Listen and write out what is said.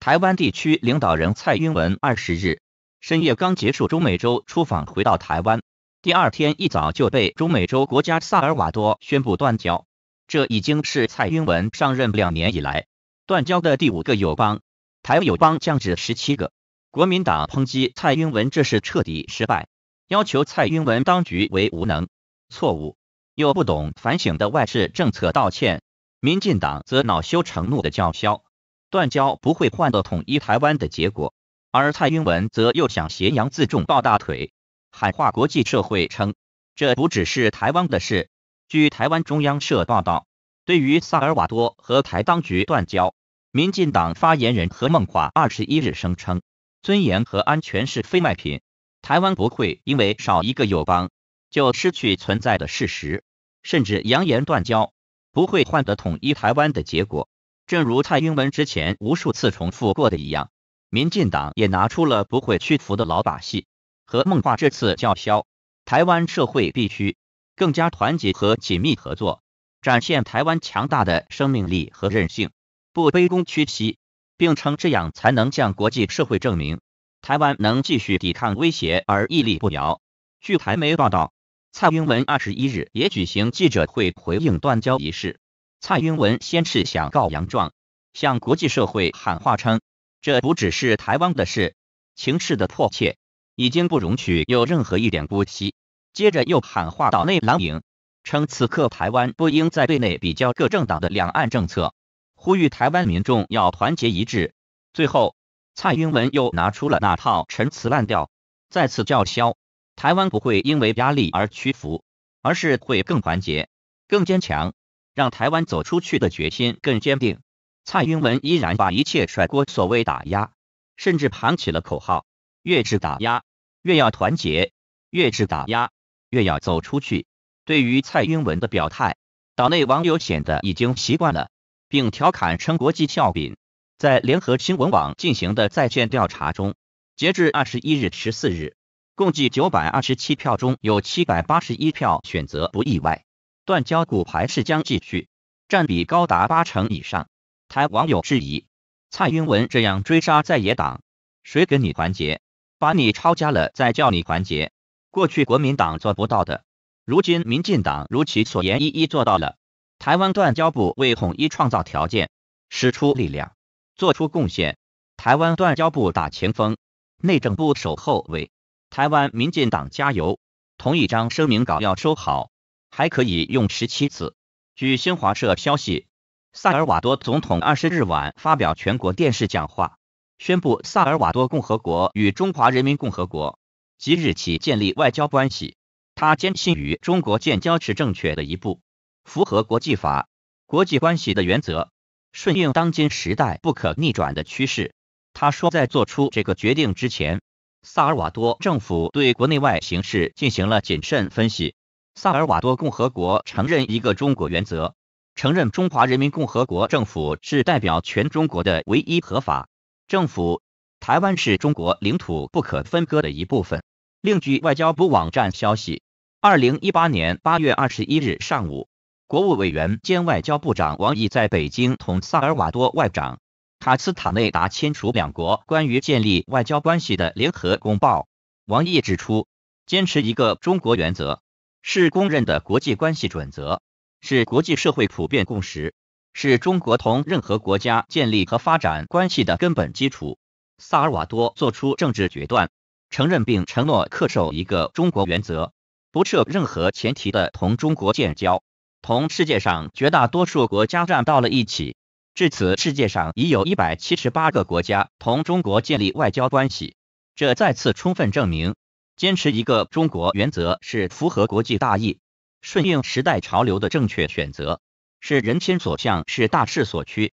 台湾地区领导人蔡英文二十日深夜刚结束中美洲出访，回到台湾，第二天一早就被中美洲国家萨尔瓦多宣布断交。这已经是蔡英文上任两年以来断交的第五个友邦，台友邦降至十七个。国民党抨击蔡英文这是彻底失败，要求蔡英文当局为无能、错误又不懂反省的外事政策道歉。民进党则恼羞成怒的叫嚣。断交不会换得统一台湾的结果，而蔡英文则又想挟阳自重抱大腿，喊话国际社会称这不只是台湾的事。据台湾中央社报道，对于萨尔瓦多和台当局断交，民进党发言人何孟华二十一日声称，尊严和安全是非卖品，台湾不会因为少一个友邦就失去存在的事实，甚至扬言断交不会换得统一台湾的结果。正如蔡英文之前无数次重复过的一样，民进党也拿出了不会屈服的老把戏和梦话。这次叫嚣，台湾社会必须更加团结和紧密合作，展现台湾强大的生命力和韧性，不卑躬屈膝，并称这样才能向国际社会证明台湾能继续抵抗威胁而屹立不摇。据台媒报道，蔡英文二十一日也举行记者会回应断交一事。蔡英文先是想告洋状，向国际社会喊话称，这不只是台湾的事，情势的迫切已经不容许有任何一点姑息。接着又喊话岛内蓝营，称此刻台湾不应在对内比较各政党的两岸政策，呼吁台湾民众要团结一致。最后，蔡英文又拿出了那套陈词滥调，再次叫嚣：台湾不会因为压力而屈服，而是会更团结、更坚强。让台湾走出去的决心更坚定，蔡英文依然把一切甩锅，所谓打压，甚至喊起了口号：越是打压，越要团结；越是打压，越要走出去。对于蔡英文的表态，岛内网友显得已经习惯了，并调侃称国际笑柄。在联合新闻网进行的在线调查中，截至二十一日十四日，共计九百二十七票中，有七百八十一票选择不意外。断交股牌是将继续，占比高达八成以上。台网友质疑：蔡英文这样追杀在野党，谁跟你团结？把你抄家了再叫你团结。过去国民党做不到的，如今民进党如其所言一一做到了。台湾断交部为统一创造条件，使出力量，做出贡献。台湾断交部打前锋，内政部守后卫。台湾民进党加油！同一张声明稿要收好。还可以用十七次。据新华社消息，萨尔瓦多总统二十日晚发表全国电视讲话，宣布萨尔瓦多共和国与中华人民共和国即日起建立外交关系。他坚信与中国建交是正确的一步，符合国际法、国际关系的原则，顺应当今时代不可逆转的趋势。他说，在做出这个决定之前，萨尔瓦多政府对国内外形势进行了谨慎分析。萨尔瓦多共和国承认一个中国原则，承认中华人民共和国政府是代表全中国的唯一合法政府，台湾是中国领土不可分割的一部分。另据外交部网站消息，二零一八年八月二十一日上午，国务委员兼外交部长王毅在北京同萨尔瓦多外长卡斯塔内达签署两国关于建立外交关系的联合公报。王毅指出，坚持一个中国原则。是公认的国际关系准则，是国际社会普遍共识，是中国同任何国家建立和发展关系的根本基础。萨尔瓦多做出政治决断，承认并承诺恪守一个中国原则，不设任何前提的同中国建交，同世界上绝大多数国家站到了一起。至此，世界上已有一百七十八个国家同中国建立外交关系，这再次充分证明。坚持一个中国原则是符合国际大义、顺应时代潮流的正确选择，是人心所向，是大势所趋。